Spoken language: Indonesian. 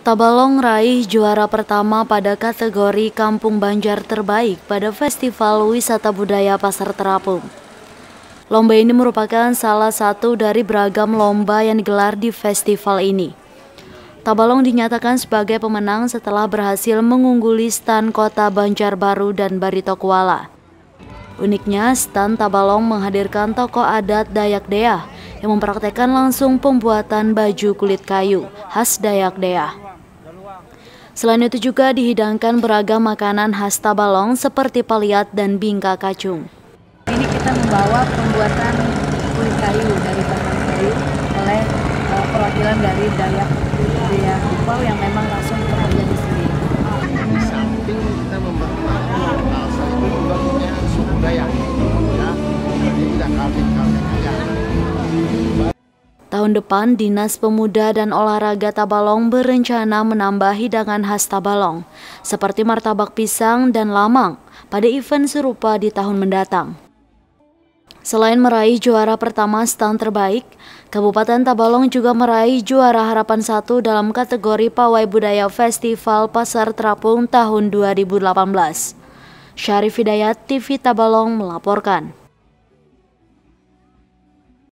Tabalong raih juara pertama pada kategori Kampung Banjar Terbaik pada Festival Wisata Budaya Pasar Terapung. Lomba ini merupakan salah satu dari beragam lomba yang digelar di festival ini. Tabalong dinyatakan sebagai pemenang setelah berhasil mengungguli stan kota Banjarbaru dan Barito Kuala. Uniknya, stan Tabalong menghadirkan tokoh adat Dayak Deah yang mempraktekkan langsung pembuatan baju kulit kayu khas Dayak Deah. Selain itu juga dihidangkan beragam makanan khas Tabalong seperti paliat dan bingka kacung. Ini kita membawa pembuatan kulit kayu dari bahan kayu oleh eh, perwakilan dari Dayak Dayak Kupau Tahun depan, Dinas Pemuda dan Olahraga Tabalong berencana menambah hidangan khas Tabalong, seperti martabak pisang dan lamang, pada event serupa di tahun mendatang. Selain meraih juara pertama stand terbaik, Kabupaten Tabalong juga meraih juara harapan satu dalam kategori Pawai Budaya Festival Pasar Terapung tahun 2018. Syarif Hidayat, TV Tabalong melaporkan.